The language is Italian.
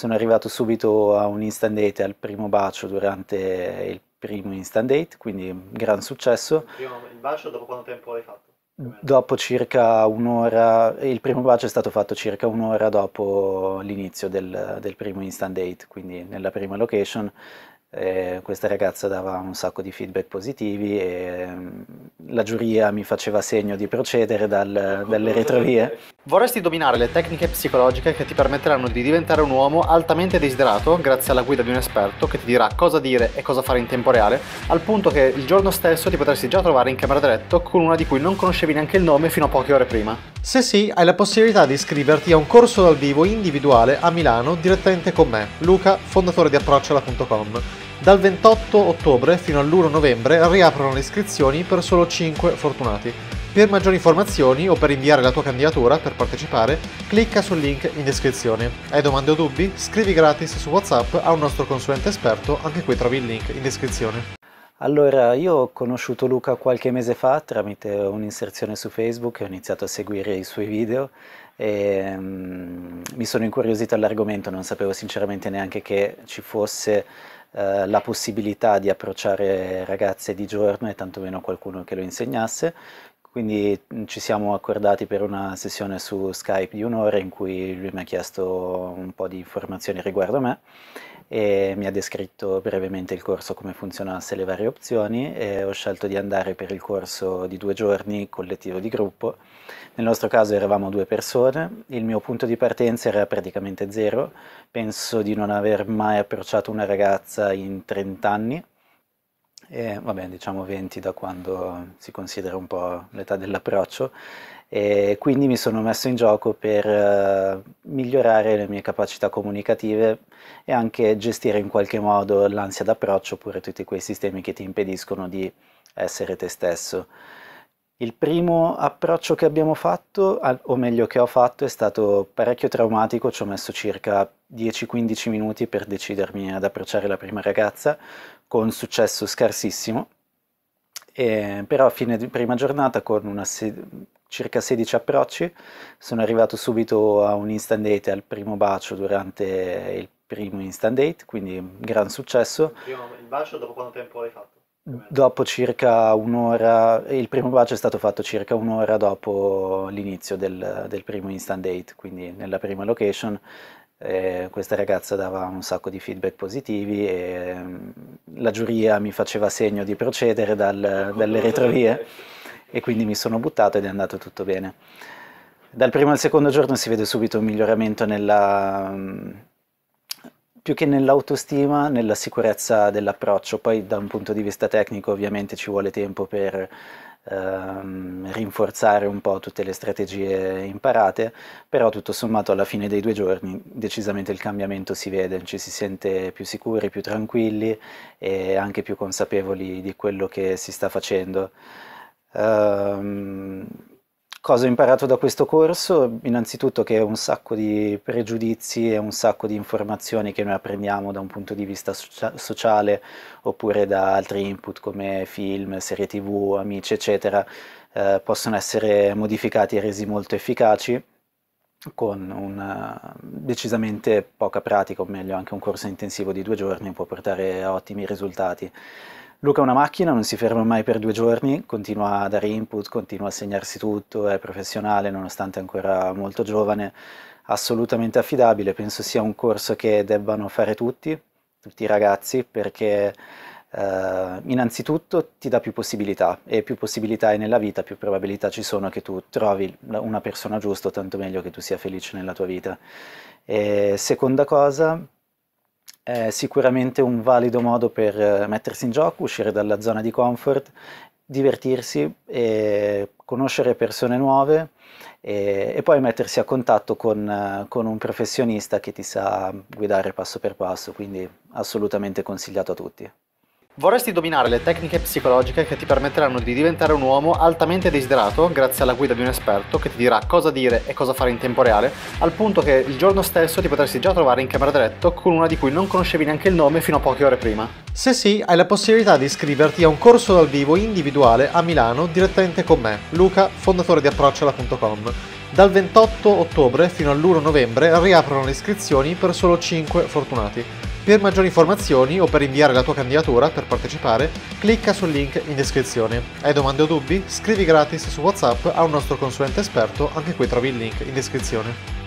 Sono arrivato subito a un instant date al primo bacio durante il primo instant date, quindi un gran successo. Il, il bacio dopo quanto tempo l'hai fatto? Dopo circa un'ora, il primo bacio è stato fatto circa un'ora dopo l'inizio del, del, primo instant date, quindi nella prima location. Eh, questa ragazza dava un sacco di feedback positivi e la giuria mi faceva segno di procedere dal, dalle retrovie. Vorresti dominare le tecniche psicologiche che ti permetteranno di diventare un uomo altamente desiderato grazie alla guida di un esperto che ti dirà cosa dire e cosa fare in tempo reale, al punto che il giorno stesso ti potresti già trovare in camera da letto con una di cui non conoscevi neanche il nome fino a poche ore prima. Se sì, hai la possibilità di iscriverti a un corso dal vivo individuale a Milano direttamente con me, Luca, fondatore di approcciola.com. Dal 28 ottobre fino all'1 novembre riaprono le iscrizioni per solo 5 fortunati. Per maggiori informazioni o per inviare la tua candidatura per partecipare, clicca sul link in descrizione. Hai domande o dubbi? Scrivi gratis su WhatsApp a un nostro consulente esperto, anche qui trovi il link in descrizione. Allora, io ho conosciuto Luca qualche mese fa tramite un'inserzione su Facebook, ho iniziato a seguire i suoi video e um, mi sono incuriosito all'argomento, non sapevo sinceramente neanche che ci fosse uh, la possibilità di approcciare ragazze di giorno e tantomeno qualcuno che lo insegnasse. Quindi mm, ci siamo accordati per una sessione su Skype di un'ora in cui lui mi ha chiesto un po' di informazioni riguardo a me e mi ha descritto brevemente il corso, come funzionasse le varie opzioni e ho scelto di andare per il corso di due giorni collettivo di gruppo. Nel nostro caso eravamo due persone, il mio punto di partenza era praticamente zero, penso di non aver mai approcciato una ragazza in 30 anni e vabbè, diciamo 20 da quando si considera un po' l'età dell'approccio e quindi mi sono messo in gioco per eh, migliorare le mie capacità comunicative e anche gestire in qualche modo l'ansia d'approccio oppure tutti quei sistemi che ti impediscono di essere te stesso. Il primo approccio che abbiamo fatto, o meglio che ho fatto, è stato parecchio traumatico, ci ho messo circa 10-15 minuti per decidermi ad approcciare la prima ragazza, con successo scarsissimo, e, però a fine prima giornata con circa 16 approcci sono arrivato subito a un instant date al primo bacio durante il primo instant date, quindi gran successo. Il, il bacio dopo quanto tempo l'hai fatto? Dopo circa un'ora, il primo bacio è stato fatto circa un'ora dopo l'inizio del, del, primo instant date, quindi nella prima location eh, questa ragazza dava un sacco di feedback positivi e mm, la giuria mi faceva segno di procedere dal, dalle retrovie e quindi mi sono buttato ed è andato tutto bene. Dal primo al secondo giorno si vede subito un miglioramento nella, mh, mm, più che nell'autostima, nella sicurezza dell'approccio. Poi da un punto di vista tecnico ovviamente ci vuole tempo per ehm, rinforzare un po' tutte le strategie imparate, però tutto sommato alla fine dei due giorni decisamente il cambiamento si vede, ci si sente più sicuri, più tranquilli e anche più consapevoli di quello che si sta facendo. Ehm, Cosa ho imparato da questo corso? Innanzitutto che un sacco di pregiudizi e un sacco di informazioni che noi apprendiamo da un punto di vista sociale oppure da altri input come film, serie tv, amici eccetera eh, possono essere modificati e resi molto efficaci con una eh, decisamente poca pratica, o meglio anche un corso intensivo di due giorni può portare a ottimi risultati. Luca è una macchina, non si ferma mai per due giorni, continua a dare input, continua a segnarsi tutto, è professionale nonostante ancora molto giovane, assolutamente affidabile, penso sia un corso che debbano fare tutti, tutti i ragazzi, perché eh, innanzitutto ti dà più possibilità e più possibilità hai nella vita, più probabilità ci sono che tu trovi una persona giusta, tanto meglio che tu sia felice nella tua vita. E seconda cosa, è sicuramente un valido modo per eh, mettersi in gioco, uscire dalla zona di comfort, divertirsi, conoscere persone nuove e, e, poi mettersi a contatto con, eh, con un professionista che ti sa guidare passo per passo, quindi assolutamente consigliato a tutti. Vorresti dominare le tecniche psicologiche che ti permetteranno di diventare un uomo altamente desiderato grazie alla guida di un esperto che ti dirà cosa dire e cosa fare in tempo reale, al punto che il giorno stesso ti potresti già trovare in camera da letto con una di cui non conoscevi neanche il nome fino a poche ore prima. Se sì, hai la possibilità di iscriverti a un corso dal vivo individuale a Milano direttamente con me, Luca, fondatore di approcciola.com. Dal 28 ottobre fino all'1 novembre riaprono le iscrizioni per solo 5 fortunati. Per maggiori informazioni o per inviare la tua candidatura per partecipare, clicca sul link in descrizione. Hai domande o dubbi? Scrivi gratis su WhatsApp a un nostro consulente esperto, anche qui trovi il link in descrizione.